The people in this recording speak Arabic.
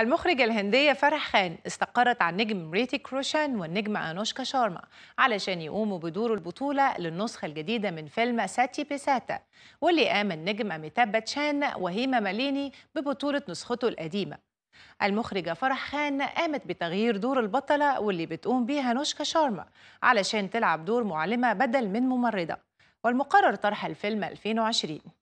المخرجة الهندية فرح خان استقرت عن نجم ريتي كروشان والنجم أنوشكا شارما علشان يقوموا بدور البطولة للنسخة الجديدة من فيلم ساتي بيساتا واللي قام النجم أميتاب باتشان وهيما ماليني ببطولة نسخته القديمة المخرجة فرح خان قامت بتغيير دور البطلة واللي بتقوم بيها نوشكا شارما علشان تلعب دور معلمة بدل من ممرضة والمقرر طرح الفيلم 2020